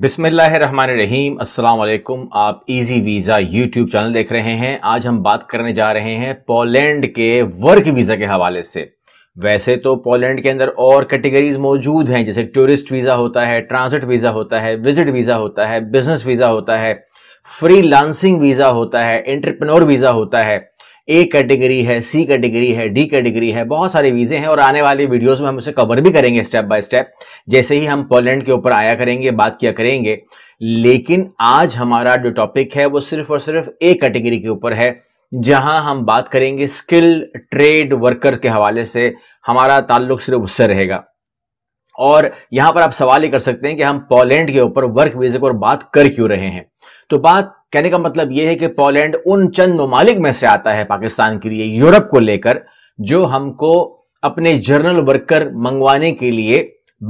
बिसमीम असलकुम आप इजी वीज़ा यूट्यूब चैनल देख रहे हैं आज हम बात करने जा रहे हैं पोलैंड के वर्क वीज़ा के हवाले से वैसे तो पोलैंड के अंदर और कैटेगरीज मौजूद हैं जैसे टूरिस्ट वीज़ा होता है ट्रांजिट वीज़ा होता है विजिट वीज़ा होता है बिजनेस वीज़ा होता है फ्री लांसिंग वीज़ा होता है एंटरप्रेन्योर वीज़ा होता है ए कैटेगरी है सी कैटेगरी है डी कैटेगरी है बहुत सारे वीज़े हैं और आने वाले वीडियोस में हम उसे कवर भी करेंगे स्टेप बाय स्टेप जैसे ही हम पोलैंड के ऊपर आया करेंगे बात किया करेंगे लेकिन आज हमारा जो टॉपिक है वो सिर्फ और सिर्फ ए कैटेगरी के ऊपर है जहां हम बात करेंगे स्किल ट्रेड वर्कर के हवाले से हमारा ताल्लुक सिर्फ उससे रहेगा और यहां पर आप सवाल ये कर सकते हैं कि हम पोलैंड के ऊपर वर्क वीजे पर बात कर क्यों रहे हैं तो बात कहने का मतलब यह है कि पोलैंड उन चंद ममालिक में से आता है पाकिस्तान के लिए यूरोप को लेकर जो हमको अपने जर्नल वर्कर मंगवाने के लिए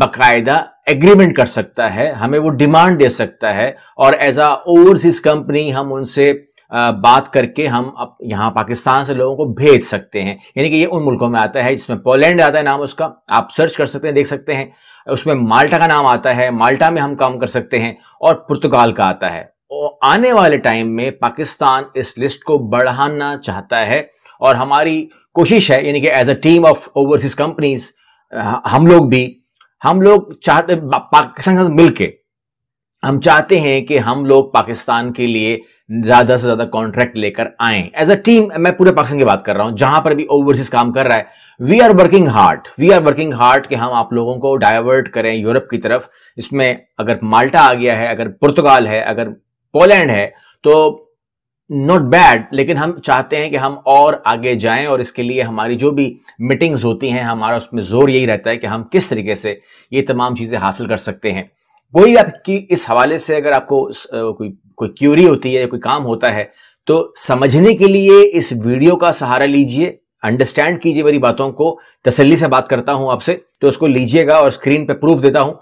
बाकायदा एग्रीमेंट कर सकता है हमें वो डिमांड दे सकता है और एज आ ओवरसीज कंपनी हम उनसे बात करके हम अब यहाँ पाकिस्तान से लोगों को भेज सकते हैं यानी कि ये उन मुल्कों में आता है जिसमें पोलैंड आता है नाम उसका आप सर्च कर सकते हैं देख सकते हैं उसमें माल्टा का नाम आता है माल्टा में हम काम कर सकते हैं और पुर्तगाल का आता है आने वाले टाइम में पाकिस्तान इस लिस्ट को बढ़ाना चाहता है और हमारी कोशिश है यानी कि as a team of overseas companies हम लोग भी हम लोग चाहते पाकिस्तान के साथ मिलकर हम चाहते हैं कि हम लोग पाकिस्तान के लिए ज्यादा से ज्यादा कॉन्ट्रैक्ट लेकर आए एज अ टीम मैं पूरे पाकिस्तान की बात कर रहा हूं जहां पर भी ओवरसीज काम कर रहा है we are working hard we are working hard कि हम आप लोगों को डाइवर्ट करें यूरोप की तरफ इसमें अगर माल्टा आ गया है अगर पुर्तगाल है अगर पोलैंड है तो नॉट बैड लेकिन हम चाहते हैं कि हम और आगे जाएं और इसके लिए हमारी जो भी मीटिंग्स होती हैं हमारा उसमें जोर यही रहता है कि हम किस तरीके से ये तमाम चीज़ें हासिल कर सकते हैं कोई आपकी इस हवाले से अगर आपको कोई कोई क्यूरी होती है या कोई काम होता है तो समझने के लिए इस वीडियो का सहारा लीजिए अंडरस्टैंड कीजिए मेरी बातों को तसल्ली से बात करता हूं आपसे तो उसको लीजिएगा और स्क्रीन पर प्रूफ देता हूं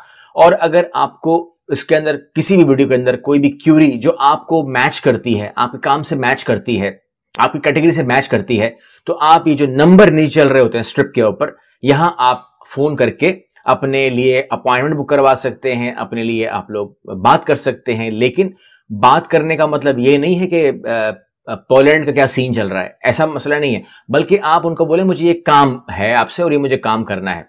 और अगर आपको इसके अंदर किसी भी वीडियो के अंदर कोई भी क्यूरी जो आपको मैच करती है आपके काम से मैच करती है आपकी कैटेगरी से मैच करती है तो आप ये जो नंबर नीचे चल रहे होते हैं स्ट्रिप के ऊपर यहां आप फोन करके अपने लिए अपॉइंटमेंट बुक करवा सकते हैं अपने लिए आप लोग बात कर सकते हैं लेकिन बात करने का मतलब ये नहीं है कि पोलैंड का क्या सीन चल रहा है ऐसा मसला नहीं है बल्कि आप उनको बोले मुझे ये काम है आपसे और ये मुझे काम करना है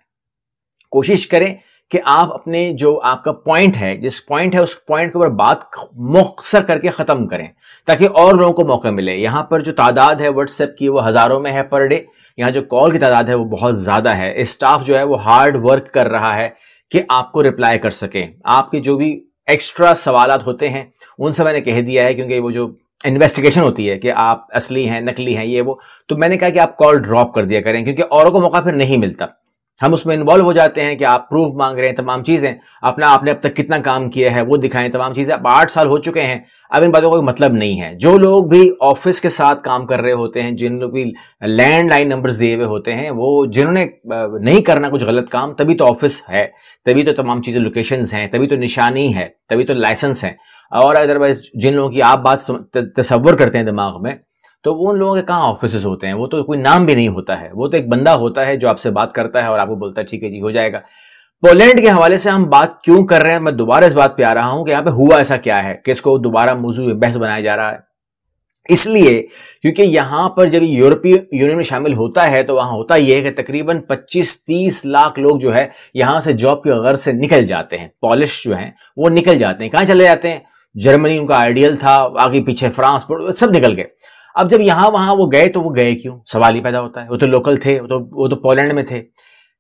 कोशिश करें कि आप अपने जो आपका पॉइंट है जिस पॉइंट है उस पॉइंट के ऊपर बात मुख्तर करके ख़त्म करें ताकि और लोगों को मौका मिले यहां पर जो तादाद है व्हाट्सएप की वो हज़ारों में है पर डे यहाँ जो कॉल की तादाद है वो बहुत ज़्यादा है स्टाफ जो है वो हार्ड वर्क कर रहा है कि आपको रिप्लाई कर सकें आपके जो भी एक्स्ट्रा सवाल होते हैं उनसे मैंने कह दिया है क्योंकि वो जो इन्वेस्टिगेशन होती है कि आप असली हैं नकली हैं ये वो तो मैंने कहा कि आप कॉल ड्रॉप कर दिया करें क्योंकि औरों को मौका फिर नहीं मिलता हम उसमें इन्वॉल्व हो जाते हैं कि आप प्रूफ मांग रहे हैं तमाम चीज़ें अपना आपने अब तक कितना काम किया है वो दिखाएं तमाम चीज़ें अब आठ साल हो चुके हैं अब इन बातों का कोई मतलब नहीं है जो लोग भी ऑफिस के साथ काम कर रहे होते हैं जिन लोग भी लैंडलाइन नंबर्स दिए हुए होते हैं वो जिन्होंने नहीं करना कुछ गलत काम तभी तो ऑफिस है तभी तो तमाम चीज़ें लोकेशन हैं तभी तो निशानी है तभी तो लाइसेंस है और अदरवाइज जिन लोगों की आप बात तस्वर करते हैं दिमाग में तो वो उन लोगों के कहाँ ऑफिस होते हैं वो तो कोई नाम भी नहीं होता है वो तो एक बंदा होता है जो आपसे बात करता है और आपको बोलता है ठीक है जी हो जाएगा पोलैंड के हवाले से हम बात क्यों कर रहे हैं मैं दोबारा इस बात पे आ रहा हूं कि यहां पे हुआ ऐसा क्या है कि इसको दोबारा मौजू बहस बनाया जा रहा है इसलिए क्योंकि यहां पर जब यूरोपीय यूनियन में शामिल होता है तो वहां होता यह है कि तकरीबन 25-30 लाख लोग जो है यहां से जॉब की गर्ज से निकल जाते हैं पॉलिश जो है वो निकल जाते हैं कहां चले जाते हैं जर्मनी उनका आइडियल था आगे पीछे फ्रांस सब निकल गए अब जब यहां वहां वो गए तो वो गए क्यों सवाल ही पैदा होता है वो तो लोकल थे वो तो वो तो पोलैंड में थे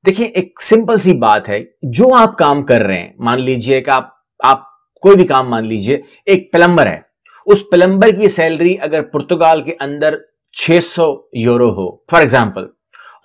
देखिए एक सिंपल सी बात है जो आप काम कर रहे हैं मान लीजिए कि आप आप कोई भी काम मान लीजिए एक प्लम्बर है उस प्लम्बर की सैलरी अगर पुर्तगाल के अंदर 600 यूरो हो फॉर एग्जाम्पल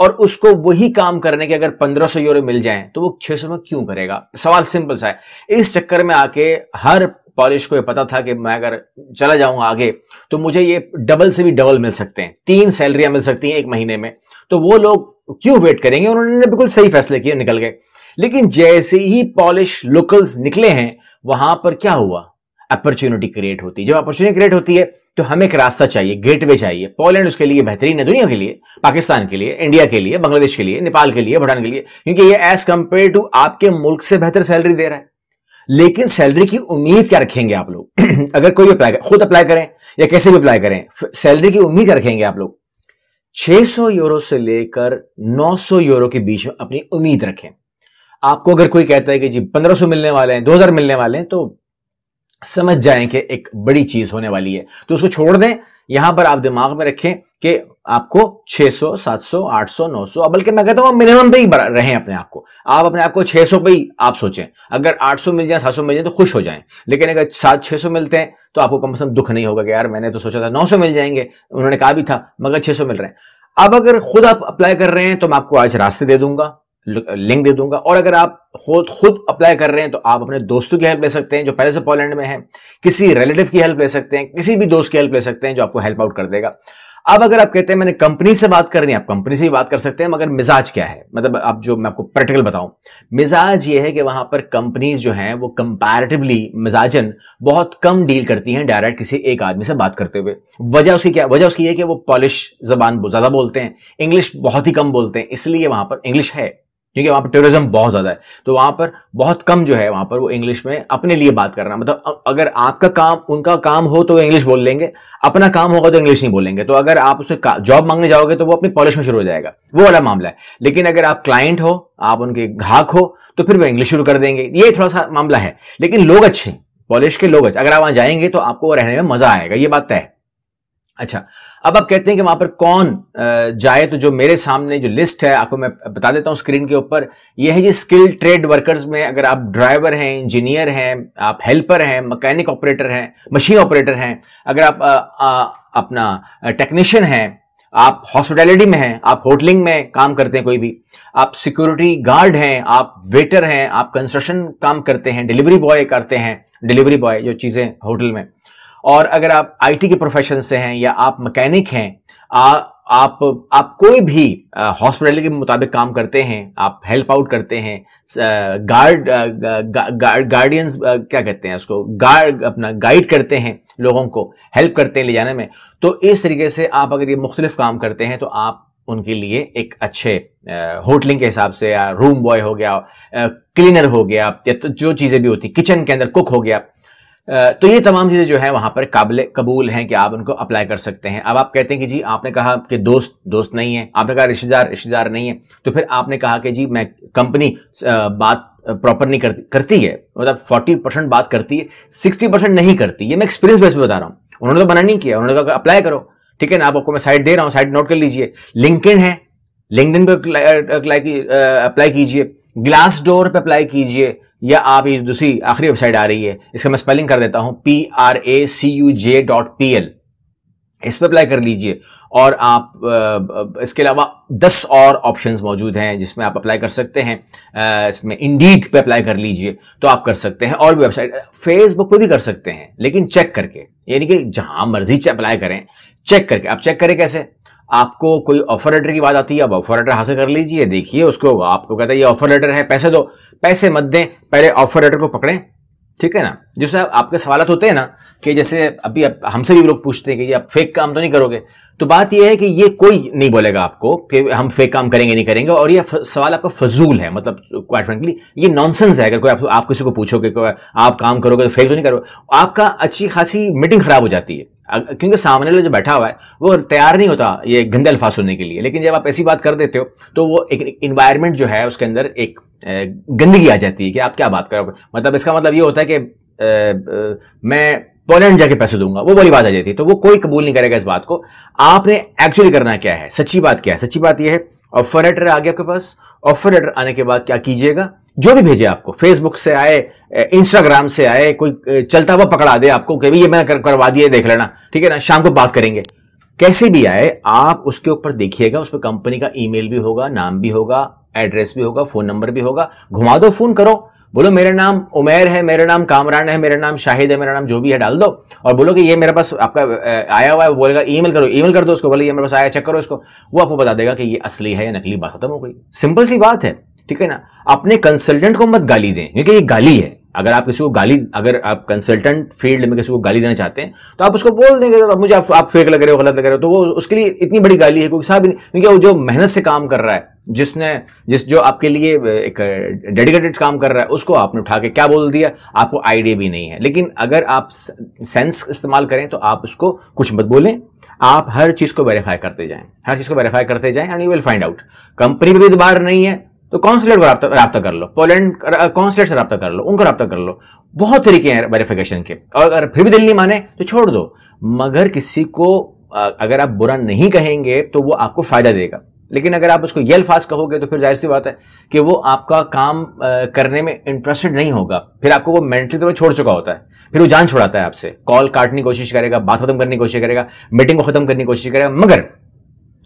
और उसको वही काम करने के अगर 1500 यूरो मिल जाए तो वो 600 में क्यों करेगा सवाल सिंपल सा है इस चक्कर में आके हर पॉलिश को ये पता था कि मैं अगर चला जाऊंगा आगे तो मुझे ये डबल से भी डबल मिल सकते हैं तीन सैलरियां मिल सकती हैं एक महीने में तो वो लोग क्यों वेट करेंगे उन्होंने बिल्कुल सही फैसले किए निकल गए लेकिन जैसे ही पॉलिश लोकल्स निकले हैं वहां पर क्या हुआ अपॉर्चुनिटी क्रिएट होती है जब अपॉर्चुनिटी क्रिएट होती है तो हमें एक रास्ता चाहिए गेटवे चाहिए पोलैंड उसके लिए बेहतरीन है दुनिया के लिए पाकिस्तान के लिए इंडिया के लिए बांग्लादेश के लिए नेपाल के लिए भूटान के लिए क्योंकि ये एज कंपेयर टू आपके मुल्क से बेहतर सैलरी दे रहा है लेकिन सैलरी की उम्मीद क्या रखेंगे आप लोग अगर कोई अप्लाई कर खुद अप्लाई करें या कैसे भी अप्लाई करें सैलरी की उम्मीद क्या रखेंगे आप लोग 600 यूरो से लेकर 900 यूरो के बीच में अपनी उम्मीद रखें आपको अगर कोई कहता है कि जी 1500 मिलने वाले हैं 2000 मिलने वाले हैं तो समझ जाएं कि एक बड़ी चीज होने वाली है तो उसको छोड़ दें यहां पर आप दिमाग में रखें कि आपको 600, 700, 800, 900 बल्कि मैं कहता हूं मिनिमम पे ही रहें अपने आप को आप अपने आप को 600 पे ही आप सोचें अगर 800 मिल जाए 700 मिल जाए तो खुश हो जाएं लेकिन अगर सात सौ मिलते हैं तो आपको कम से कम दुख नहीं होगा कि यार मैंने तो सोचा था नौ मिल जाएंगे उन्होंने कहा भी था मगर छह मिल रहे हैं अब अगर खुद आप अप्लाई कर रहे हैं तो मैं आपको आज रास्ते दे दूंगा लिंक दे दूंगा और अगर आप खुद खुद अप्लाई कर रहे हैं तो आप अपने दोस्तों की हेल्प ले सकते हैं जो पहले से पोलैंड में है किसी रिलेटिव की हेल्प ले सकते हैं किसी भी दोस्त की हेल्प ले सकते हैं जो आपको हेल्प आउट कर देगा अब अगर आप कहते हैं मैंने कंपनी से बात करनी है आप कंपनी से भी बात कर सकते हैं मगर मिजाज क्या है मतलब आप जो मैं आपको प्रैक्टिकल बताऊं मिजाज ये है कि वहां पर कंपनीज जो हैं वो कंपैरेटिवली मिजाजन बहुत कम डील करती हैं डायरेक्ट किसी एक आदमी से बात करते हुए वजह उसकी क्या वजह उसकी है कि वो पॉलिश जबान ज्यादा बोलते हैं इंग्लिश बहुत ही कम बोलते हैं इसलिए वहां पर इंग्लिश है क्योंकि वहां पर टूरिज्म बहुत ज़्यादा है तो वहां पर बहुत कम जो है वहां पर वो इंग्लिश में अपने लिए बात करना मतलब अगर आपका काम उनका काम हो तो इंग्लिश बोल लेंगे अपना काम होगा तो इंग्लिश नहीं बोलेंगे तो अगर आप उसे जॉब मांगने जाओगे तो वो अपनी पॉलिश में शुरू हो जाएगा वो वाला मामला है लेकिन अगर आप क्लाइंट हो आप उनके घाक हो तो फिर वो इंग्लिश शुरू कर देंगे ये थोड़ा सा मामला है लेकिन लोग अच्छे पॉलिश के लोग अच्छे अगर आप वहां जाएंगे तो आपको रहने में मज़ा आएगा ये बात तय अच्छा अब आप कहते हैं कि वहां पर कौन जाए तो जो मेरे सामने जो लिस्ट है आपको मैं बता देता हूं स्क्रीन के ऊपर यह है जी स्किल ट्रेड वर्कर्स में अगर आप ड्राइवर हैं इंजीनियर हैं आप हेल्पर हैं मैकेनिक ऑपरेटर हैं मशीन ऑपरेटर हैं अगर आप आ, आ, अपना टेक्नीशियन हैं आप हॉस्पिटैलिटी में हैं आप होटलिंग में काम करते हैं कोई भी आप सिक्योरिटी गार्ड हैं आप वेटर हैं आप कंस्ट्रक्शन काम करते हैं डिलीवरी बॉय करते हैं डिलीवरी बॉय जो चीज़ें होटल में और अगर आप आईटी के प्रोफेशन से हैं या आप मैकेनिक हैं आ, आप आप कोई भी हॉस्पिटल के मुताबिक काम करते हैं आप हेल्प आउट करते हैं गार्ड गार्ड गार्डियंस क्या कहते हैं उसको गार्ड अपना गाइड करते हैं लोगों को हेल्प करते हैं ले जाने में तो इस तरीके से आप अगर ये मुख्तलिफ काम करते हैं तो आप उनके लिए एक अच्छे होटलिंग के हिसाब से या रूम बॉय हो गया क्लीनर हो गया या तो जो चीज़ें भी होती किचन के अंदर कुक हो गया तो ये तमाम चीज़ें जो है वहाँ पर काबिल कबूल हैं कि आप उनको अप्लाई कर सकते हैं अब आप कहते हैं कि जी आपने कहा कि दोस्त दोस्त नहीं है आपने कहा रिश्तेदार रिश्तेदार नहीं है तो फिर आपने कहा कि जी मैं कंपनी बात प्रॉपर नहीं करती करती है मतलब फोर्टी परसेंट बात करती है सिक्सटी परसेंट नहीं करती ये मैं एक्सपीरियंस बेस पे बता रहा हूँ उन्होंने तो मना नहीं किया उन्होंने कहा अप्लाई करो ठीक है ना आपको मैं साइट दे रहा हूँ साइट नोट कर लीजिए लिंक है लिंकड पर अप्लाई कीजिए ग्लास डोर पर अप्लाई कीजिए या आप ये दूसरी आखिरी वेबसाइट आ रही है इसका मैं स्पेलिंग कर देता हूं P R A C U J dot P L इस पर अप्लाई कर लीजिए और आप इसके अलावा दस और ऑप्शंस मौजूद हैं जिसमें आप अप्लाई कर सकते हैं इसमें इंडीड पे अप्लाई कर लीजिए तो आप कर सकते हैं और भी वेबसाइट फेसबुक को भी कर सकते हैं लेकिन चेक करके यानी कि जहां मर्जी अप्लाई करें चेक करके आप चेक करें कैसे आपको कोई ऑफर लेटर की बात आती है अब ऑफर लेटर हासिल कर लीजिए देखिए उसको आपको कहता है ये ऑफर लेटर है पैसे दो पैसे मत दें पहले ऑफर लेटर को पकड़ें ठीक है ना जैसे आपके सवालत होते हैं ना कि जैसे अभी आप हमसे भी लोग पूछते हैं कि आप फेक काम तो नहीं करोगे तो बात यह है कि ये कोई नहीं बोलेगा आपको कि हम फेक काम करेंगे नहीं करेंगे और ये सवाल आपका फजूल है मतलब क्वाइट फ्रेंकली ये नॉनसेंस है अगर कोई आप, आप किसी को पूछोगे आप काम करोगे तो फेक तो नहीं करोगे आपका अच्छी खासी मीटिंग खराब हो जाती है क्योंकि सामने वाला जो बैठा हुआ है वो तैयार नहीं होता ये गंदे अल्फाज सुनने के लिए लेकिन जब आप ऐसी बात कर देते हो तो वो एक इन्वायरमेंट जो है उसके अंदर एक गंदगी आ जाती है कि आप क्या बात करो मतलब इसका मतलब ये होता है कि मैं पोलैंड जाके पैसे दूंगा वो वाली बात आ जाती है तो वो कोई कबूल नहीं करेगा इस बात को आपने एक्चुअली करना क्या है सच्ची बात क्या है सच्ची बात यह है ऑफर लेटर आ गया आपके पास ऑफर लेटर आने के बाद क्या कीजिएगा जो भी भेजे आपको फेसबुक से आए इंस्टाग्राम से आए कोई चलता हुआ पकड़ा दे आपको कि ये मैंने कर, करवा दिया देख लेना ठीक है ना शाम को बात करेंगे कैसे भी आए आप उसके ऊपर देखिएगा उसमें कंपनी का ईमेल भी होगा नाम भी होगा एड्रेस भी होगा फोन नंबर भी होगा घुमा दो फोन करो बोलो मेरा नाम उमेर है मेरा नाम कामरान है मेरा नाम शाहिद है मेरा नाम जो भी है डाल दो और बोलो कि ये मेरे पास आपका आया हुआ है बोलेगा ई करो ई कर दो उसको बोले ये मेरे पास आया चेक करो इसको वो आपको बता देगा कि ये असली है या नकली बात खत्म हो गई सिंपल सी बात है ठीक है ना अपने कंसल्टेंट को मत गाली दें क्योंकि ये गाली है अगर आप किसी को गाली अगर आप कंसल्टेंट फील्ड में किसी को गाली देना चाहते हैं तो आप उसको बोल देंगे तो मुझे आप, आप फेक लग रहे हो गलत लग रहे हो तो वो उसके लिए इतनी बड़ी गाली है क्योंकि साहब क्योंकि वो जो मेहनत से काम कर रहा है जिसने जिस जो आपके लिए एक डेडिकेटेड काम कर रहा है उसको आपने उठा के क्या बोल दिया आपको आइडिया भी नहीं है लेकिन अगर आप सेंस इस्तेमाल करें तो आप उसको कुछ मत बोलें आप हर चीज़ को वेरीफाई करते जाएं हर चीज़ को वेरीफाई करते जाएं and you will find out company भी तो बाहर नहीं है तो कॉन्सुलेट को रब्ता कर लो पोलैंड कॉन्सुलेट से रब्ता कर लो उनको रब्ता कर लो बहुत तरीके हैं वेरिफिकेशन के और अगर फिर भी दिल नहीं माने तो छोड़ दो मगर किसी को अगर आप बुरा नहीं कहेंगे तो वो आपको फायदा देगा लेकिन अगर आप उसको ये अल्फाज कहोगे तो फिर जाहिर सी बात है कि वो आपका काम करने में इंटरेस्टेड नहीं होगा फिर आपको वो मेंटली तो छोड़ चुका होता है फिर वो जान छोड़ाता है आपसे कॉल काटने की कोशिश करेगा बात खत्म करने की कोशिश करेगा मीटिंग को खत्म करने की कोशिश करेगा मगर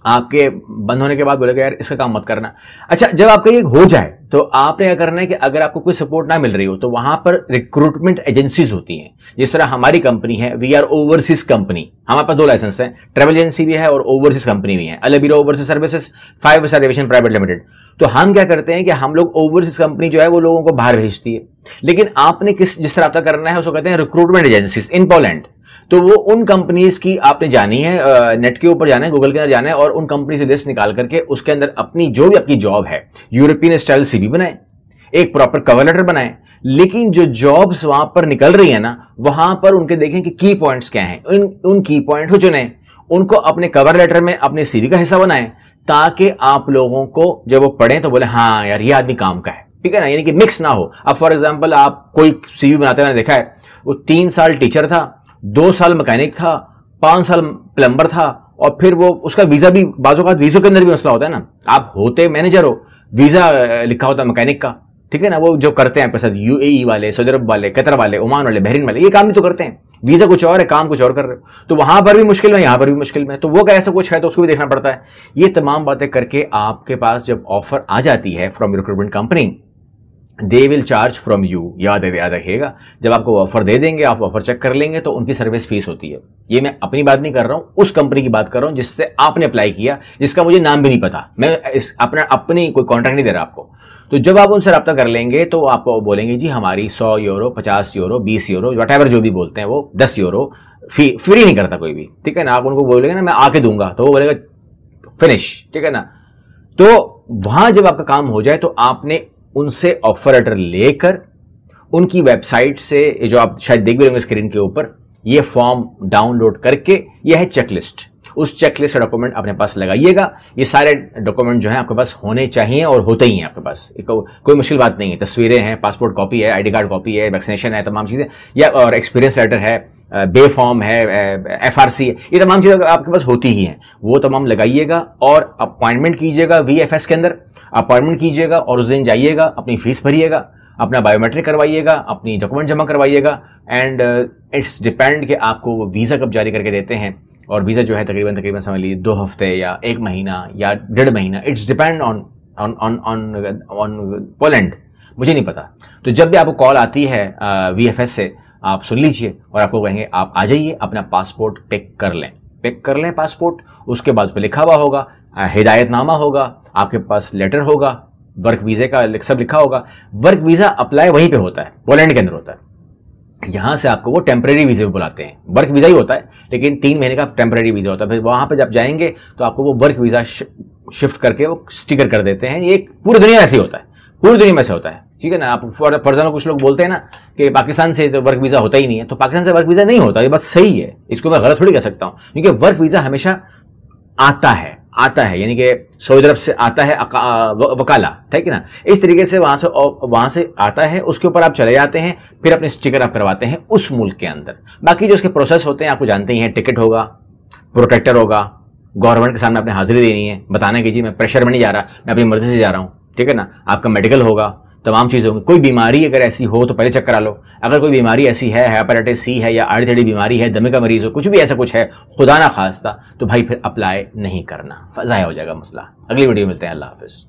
आपके बंद होने के बाद बोलेगा यार इसका काम मत करना अच्छा जब आपका ये हो जाए तो आपने क्या करना है कि अगर आपको कोई सपोर्ट ना मिल रही हो तो वहां पर रिक्रूटमेंट एजेंसीज होती हैं जिस तरह हमारी कंपनी है वी आर ओवरसीज कंपनी हमारे पास दो लाइसेंस है ट्रेवल एजेंसी भी है और ओवरसीज कंपनी भी है Albira overseas services five star aviation private limited तो हम क्या करते हैं कि हम लोग ओवरसीज कंपनी जो है वो लोगों को बाहर भेजती है लेकिन आपने किस जिस तरह आपका करना है उसको कहते हैं रिक्रूटमेंट एजेंसीज इन पोलैंड तो वो उन कंपनीज की आपने जानी है नेट के ऊपर जाना है गूगल के अंदर जाना है और उन कंपनी से लिस्ट निकाल करके उसके अंदर अपनी जो भी आपकी जॉब है यूरोपियन स्टाइल सीवी बनाए एक प्रॉपर कवर लेटर बनाए लेकिन जो जॉब्स वहां पर निकल रही है ना वहां पर उनके देखें कि की पॉइंट्स क्या हैं उन उन की पॉइंट को चुने उनको अपने कवर लेटर में अपने सीवी का हिस्सा बनाएं ताकि आप लोगों को जब वो पढ़ें तो बोले हाँ यार ये आदमी काम का है ठीक है ना यानी कि मिक्स ना हो अब फॉर एग्जाम्पल आप कोई सीवी बनाते हुए देखा है वो तीन साल टीचर था दो साल मैकेनिक था पांच साल प्लम्बर था और फिर वो उसका वीज़ा भी बाजू का वीज़ों के अंदर भी मसला होता है ना आप होते मैनेजर हो वीज़ा लिखा होता है मैकेनिक का ठीक है ना वो जो करते हैं आपके साथ यू वाले सऊदी अरब वाले कतर वाले ओमान वाले बहरीन वाले ये काम भी तो करते हैं वीज़ा कुछ और है काम कुछ और कर रहे हो तो वहां पर भी मुश्किल में यहां पर भी मुश्किल में तो वो क्या ऐसा कुछ है तो उसको भी देखना पड़ता है ये तमाम बातें करके आपके पास जब ऑफर आ जाती है from recruitment company they will charge from you याद याद रखिएगा जब आपको ऑफर दे देंगे आप ऑफर चेक कर लेंगे तो उनकी सर्विस फीस होती है ये मैं अपनी बात नहीं कर रहा हूँ उस कंपनी की बात कर रहा हूँ जिससे आपने अप्लाई किया जिसका मुझे नाम भी नहीं पता मैं इस अपना अपनी कोई कॉन्ट्रैक्ट नहीं दे रहा आपको तो जब आप उनसे रब्ता कर लेंगे तो आपको बोलेंगे जी हमारी सौ यूरो पचास यूरो बीस यूरो वट जो भी बोलते हैं वो दस यूरो फी फ्री नहीं करता कोई भी ठीक है ना आप उनको बोलेंगे ना मैं आके दूंगा तो वो बोलेगा फिनिश ठीक है ना तो वहां जब आपका काम हो जाए तो आपने उनसे ऑफर लेटर लेकर उनकी वेबसाइट से जो आप शायद देख भी रहे स्क्रीन के ऊपर ये फॉर्म डाउनलोड करके यह है चेकलिस्ट उस चेकलिस्ट का डॉक्यूमेंट अपने पास लगाइएगा ये सारे डॉक्यूमेंट जो है आपके पास होने चाहिए और होते ही हैं आपके पास को, कोई मुश्किल बात नहीं है तस्वीरें हैं पासपोर्ट कॉपी है आईडी कार्ड कॉपी है वैक्सीनेशन है तमाम चीज़ें या और एक्सपीरियंस लेटर है फॉर्म है एफ आर सी है ये तमाम चीज़ें आपके पास होती ही हैं वो तमाम लगाइएगा और अपॉइंटमेंट कीजिएगा वी एफ एस के अंदर अपॉइंटमेंट कीजिएगा और उस दिन जाइएगा अपनी फीस भरिएगा अपना बायोमेट्रिक करवाइएगा अपनी डॉक्यूमेंट जमा करवाइएगा एंड uh, इट्स डिपेंड कि आपको वो वीज़ा कब जारी करके देते हैं और वीज़ा जो है तकरीबन तकरीबन समझ लीजिए दो हफ्ते या एक महीना या डेढ़ महीना it's depend on on on on on Poland मुझे नहीं पता तो जब भी आपको कॉल आती है वी एफ एस से आप सुन लीजिए और आपको कहेंगे आप आ जाइए अपना पासपोर्ट पिक कर लें पिक कर लें पासपोर्ट उसके बाद उस पर लिखा हुआ होगा हिदायतनामा होगा आपके पास लेटर होगा वर्क वीज़े का सब लिखा होगा वर्क वीज़ा अप्लाई वहीं पे होता है पोलैंड के अंदर होता है यहां से आपको वो टेम्प्रेरी वीज़े बुलाते हैं वर्क वीज़ा ही होता है लेकिन तीन महीने का टेम्प्रेरी वीज़ा होता है फिर वहां पर जब जाएंगे तो आपको वो वर्क वीज़ा शिफ्ट करके वो स्टिकर कर देते हैं ये पूरी दुनिया में ऐसे ही होता है पूरी दुनिया में ऐसे होता है ठीक है ना आप फॉर फॉर कुछ लोग बोलते हैं ना कि पाकिस्तान से तो वर्क वीज़ा होता ही नहीं है तो पाकिस्तान से वर्क वीज़ा नहीं होता ये बस सही है इसको मैं गलत थोड़ी कह सकता हूं क्योंकि वर्क वीज़ा हमेशा आता है आता है यानी कि सऊदी अरब से आता है वकाला ठीक है ना इस तरीके से वहां से वहां से आता है उसके ऊपर आप चले जाते हैं फिर अपने स्टिकर आप करवाते हैं उस मुल्क के अंदर बाकी जो उसके प्रोसेस होते हैं आपको जानते ही हैं टिकट होगा प्रोटेक्टर होगा गवर्नमेंट के सामने आपने हाजिरी देनी है बताना कि जी मैं प्रेशर में नहीं जा रहा मैं अपनी मर्जी से जा रहा हूँ ठीक है ना आपका मेडिकल होगा तमाम चीज़ों में कोई बीमारी अगर ऐसी हो तो पहले चेक करा लो अगर कोई बीमारी ऐसी है हेपेटाइटिस सी है या आड़ी तड़ी बीमारी है दमे का मरीज़ हो कुछ भी ऐसा कुछ है खुदा ना खास्ता तो भाई फिर अप्लाई नहीं करना फ़ाय हो जाएगा मसला अगली वीडियो मिलते हैं अल्लाह हाफिज़